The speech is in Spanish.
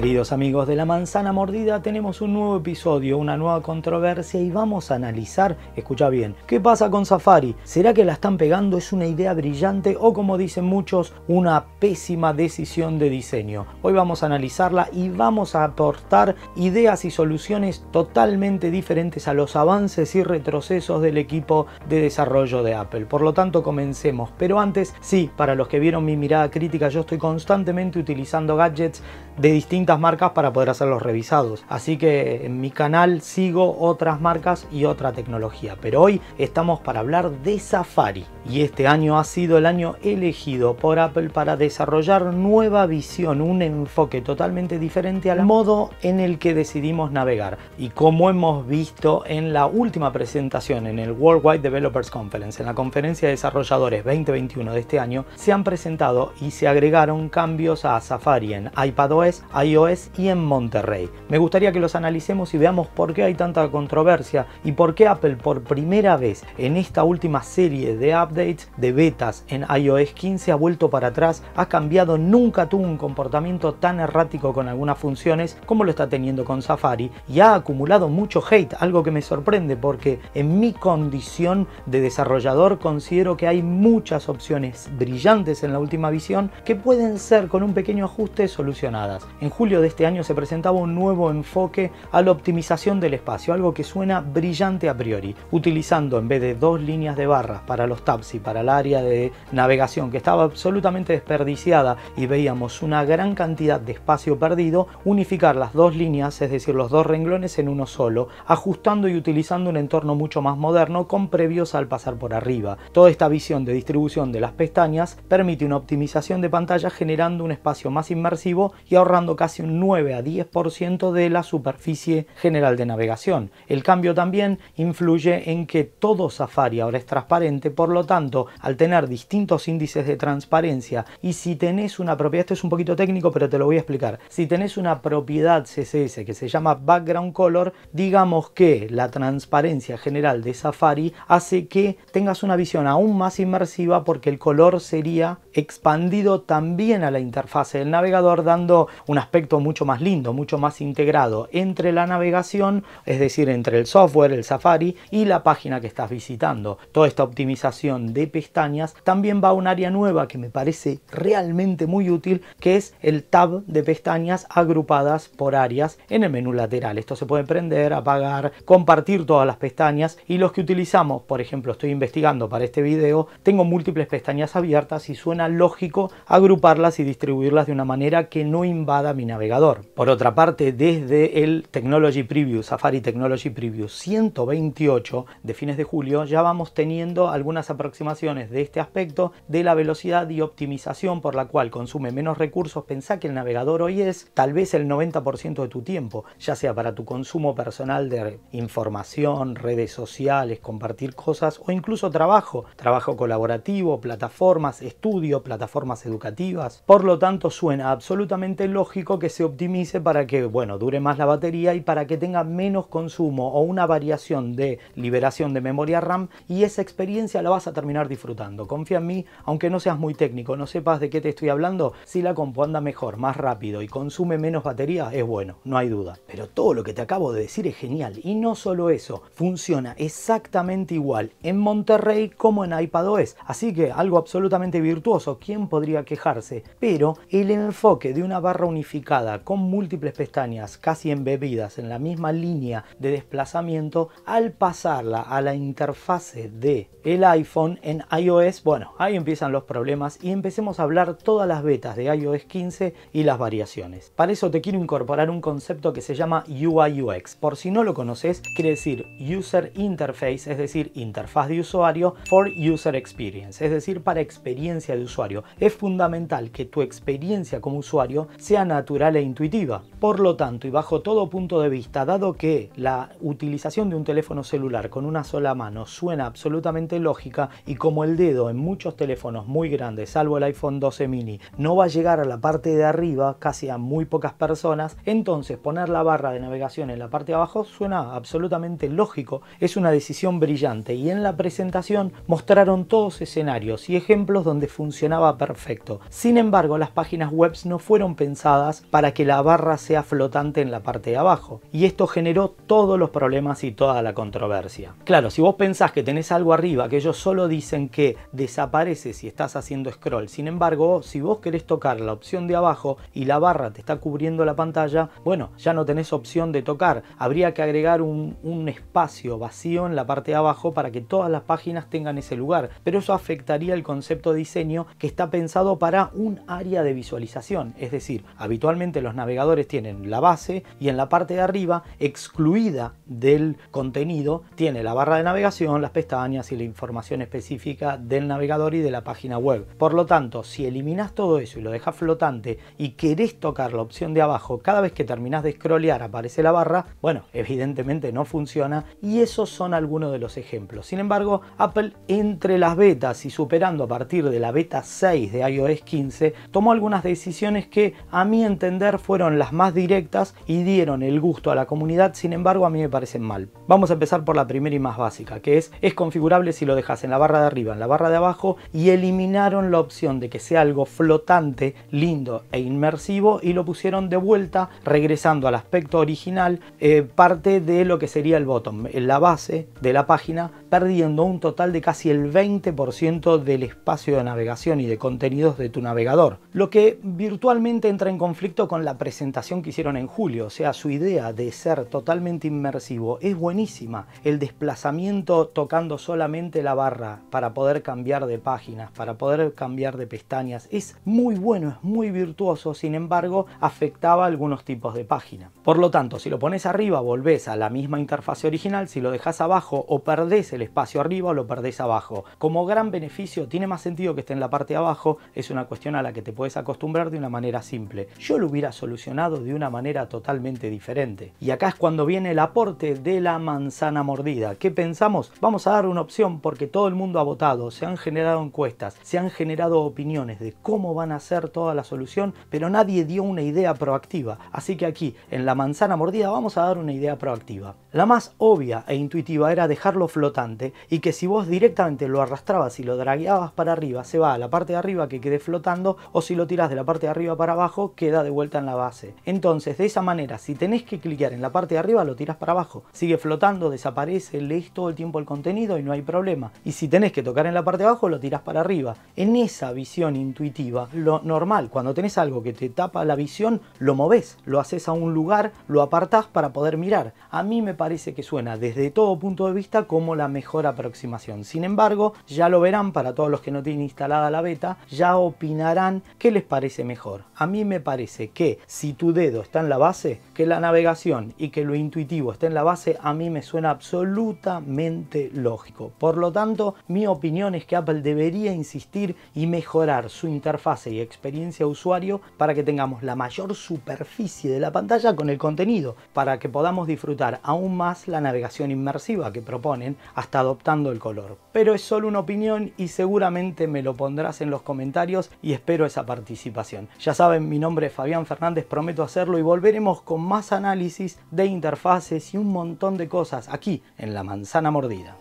Queridos amigos de la manzana mordida, tenemos un nuevo episodio, una nueva controversia y vamos a analizar, escucha bien, ¿qué pasa con Safari? ¿Será que la están pegando? ¿Es una idea brillante o como dicen muchos, una pésima decisión de diseño? Hoy vamos a analizarla y vamos a aportar ideas y soluciones totalmente diferentes a los avances y retrocesos del equipo de desarrollo de Apple. Por lo tanto, comencemos. Pero antes, sí, para los que vieron mi mirada crítica, yo estoy constantemente utilizando gadgets de distintas marcas para poder hacerlos revisados. Así que en mi canal sigo otras marcas y otra tecnología, pero hoy estamos para hablar de Safari y este año ha sido el año elegido por Apple para desarrollar nueva visión, un enfoque totalmente diferente al modo en el que decidimos navegar y como hemos visto en la última presentación en el Worldwide Developers Conference, en la conferencia de desarrolladores 2021 de este año, se han presentado y se agregaron cambios a Safari en iPadOS iOS, y en Monterrey. Me gustaría que los analicemos y veamos por qué hay tanta controversia y por qué Apple por primera vez en esta última serie de updates de betas en iOS 15 ha vuelto para atrás, ha cambiado, nunca tuvo un comportamiento tan errático con algunas funciones como lo está teniendo con Safari y ha acumulado mucho hate, algo que me sorprende porque en mi condición de desarrollador considero que hay muchas opciones brillantes en la última visión que pueden ser con un pequeño ajuste solucionadas. En julio de este año se presentaba un nuevo enfoque a la optimización del espacio, algo que suena brillante a priori, utilizando en vez de dos líneas de barras para los tabs y para el área de navegación que estaba absolutamente desperdiciada y veíamos una gran cantidad de espacio perdido, unificar las dos líneas, es decir, los dos renglones en uno solo, ajustando y utilizando un entorno mucho más moderno con previos al pasar por arriba. Toda esta visión de distribución de las pestañas permite una optimización de pantalla generando un espacio más inmersivo y ahorrando casi un 9 a 10% de la superficie general de navegación. El cambio también influye en que todo Safari ahora es transparente, por lo tanto, al tener distintos índices de transparencia y si tenés una propiedad, esto es un poquito técnico, pero te lo voy a explicar. Si tenés una propiedad CSS que se llama background color, digamos que la transparencia general de Safari hace que tengas una visión aún más inmersiva porque el color sería expandido también a la interfase del navegador dando un aspecto mucho más lindo, mucho más integrado entre la navegación, es decir, entre el software, el Safari y la página que estás visitando. Toda esta optimización de pestañas también va a un área nueva que me parece realmente muy útil, que es el tab de pestañas agrupadas por áreas en el menú lateral. Esto se puede prender, apagar, compartir todas las pestañas y los que utilizamos, por ejemplo, estoy investigando para este video, tengo múltiples pestañas abiertas y suena lógico agruparlas y distribuirlas de una manera que no invada mi navegador. Por otra parte, desde el Technology Preview, Safari Technology Preview 128 de fines de julio, ya vamos teniendo algunas aproximaciones de este aspecto de la velocidad y optimización por la cual consume menos recursos. Pensá que el navegador hoy es tal vez el 90% de tu tiempo, ya sea para tu consumo personal de información, redes sociales, compartir cosas o incluso trabajo, trabajo colaborativo, plataformas, estudios plataformas educativas. Por lo tanto, suena absolutamente lógico que se optimice para que, bueno, dure más la batería y para que tenga menos consumo o una variación de liberación de memoria RAM y esa experiencia la vas a terminar disfrutando. Confía en mí, aunque no seas muy técnico, no sepas de qué te estoy hablando, si la compu anda mejor, más rápido y consume menos batería, es bueno, no hay duda. Pero todo lo que te acabo de decir es genial y no solo eso, funciona exactamente igual en Monterrey como en iPadOS, así que algo absolutamente virtuoso o ¿quién podría quejarse? Pero el enfoque de una barra unificada con múltiples pestañas casi embebidas en la misma línea de desplazamiento, al pasarla a la interfase de el iPhone en iOS, bueno, ahí empiezan los problemas y empecemos a hablar todas las betas de iOS 15 y las variaciones. Para eso te quiero incorporar un concepto que se llama UI UX. Por si no lo conoces, quiere decir User Interface, es decir, interfaz de usuario for User Experience, es decir, para experiencia de usuario. Es fundamental que tu experiencia como usuario sea natural e intuitiva. Por lo tanto, y bajo todo punto de vista, dado que la utilización de un teléfono celular con una sola mano suena absolutamente lógica y como el dedo en muchos teléfonos muy grandes, salvo el iPhone 12 mini, no va a llegar a la parte de arriba, casi a muy pocas personas, entonces poner la barra de navegación en la parte de abajo suena absolutamente lógico, es una decisión brillante y en la presentación mostraron todos escenarios y ejemplos donde funciona funcionaba perfecto. Sin embargo, las páginas web no fueron pensadas para que la barra sea flotante en la parte de abajo, y esto generó todos los problemas y toda la controversia. Claro, si vos pensás que tenés algo arriba, que ellos solo dicen que desaparece si estás haciendo scroll, sin embargo, si vos querés tocar la opción de abajo y la barra te está cubriendo la pantalla, bueno, ya no tenés opción de tocar, habría que agregar un, un espacio vacío en la parte de abajo para que todas las páginas tengan ese lugar, pero eso afectaría el concepto de diseño que está pensado para un área de visualización, es decir, habitualmente los navegadores tienen la base y en la parte de arriba, excluida del contenido, tiene la barra de navegación, las pestañas y la información específica del navegador y de la página web. Por lo tanto, si eliminas todo eso y lo dejas flotante y querés tocar la opción de abajo, cada vez que terminás de scrollear aparece la barra, bueno, evidentemente no funciona y esos son algunos de los ejemplos. Sin embargo, Apple entre las betas y superando a partir de la beta 6 de iOS 15 tomó algunas decisiones que a mi entender fueron las más directas y dieron el gusto a la comunidad, sin embargo a mí me parecen mal. Vamos a empezar por la primera y más básica, que es es configurable si lo dejas en la barra de arriba, en la barra de abajo y eliminaron la opción de que sea algo flotante, lindo e inmersivo y lo pusieron de vuelta regresando al aspecto original eh, parte de lo que sería el bottom, en la base de la página perdiendo un total de casi el 20% del espacio de navegación y de contenidos de tu navegador, lo que virtualmente entra en conflicto con la presentación que hicieron en julio, o sea, su idea de ser totalmente inmersivo es buenísima, el desplazamiento tocando solamente la barra para poder cambiar de páginas, para poder cambiar de pestañas, es muy bueno, es muy virtuoso, sin embargo, afectaba algunos tipos de página. Por lo tanto, si lo pones arriba, volvés a la misma interfaz original, si lo dejas abajo o perdés el el espacio arriba o lo perdés abajo. Como gran beneficio, tiene más sentido que esté en la parte de abajo, es una cuestión a la que te puedes acostumbrar de una manera simple. Yo lo hubiera solucionado de una manera totalmente diferente. Y acá es cuando viene el aporte de la manzana mordida. ¿Qué pensamos? Vamos a dar una opción porque todo el mundo ha votado, se han generado encuestas, se han generado opiniones de cómo van a ser toda la solución, pero nadie dio una idea proactiva. Así que aquí, en la manzana mordida, vamos a dar una idea proactiva. La más obvia e intuitiva era dejarlo flotando y que si vos directamente lo arrastrabas y lo dragueabas para arriba, se va a la parte de arriba que quede flotando o si lo tiras de la parte de arriba para abajo, queda de vuelta en la base. Entonces, de esa manera, si tenés que cliquear en la parte de arriba, lo tiras para abajo. Sigue flotando, desaparece, lees todo el tiempo el contenido y no hay problema. Y si tenés que tocar en la parte de abajo, lo tiras para arriba. En esa visión intuitiva, lo normal, cuando tenés algo que te tapa la visión, lo moves, lo haces a un lugar, lo apartás para poder mirar. A mí me parece que suena desde todo punto de vista como la mejor mejor aproximación. Sin embargo, ya lo verán para todos los que no tienen instalada la beta, ya opinarán qué les parece mejor. A mí me parece que si tu dedo está en la base, que la navegación y que lo intuitivo está en la base, a mí me suena absolutamente lógico. Por lo tanto, mi opinión es que Apple debería insistir y mejorar su interfase y experiencia usuario para que tengamos la mayor superficie de la pantalla con el contenido, para que podamos disfrutar aún más la navegación inmersiva que proponen hasta está adoptando el color. Pero es solo una opinión y seguramente me lo pondrás en los comentarios y espero esa participación. Ya saben, mi nombre es Fabián Fernández, prometo hacerlo y volveremos con más análisis de interfaces y un montón de cosas aquí en La Manzana Mordida.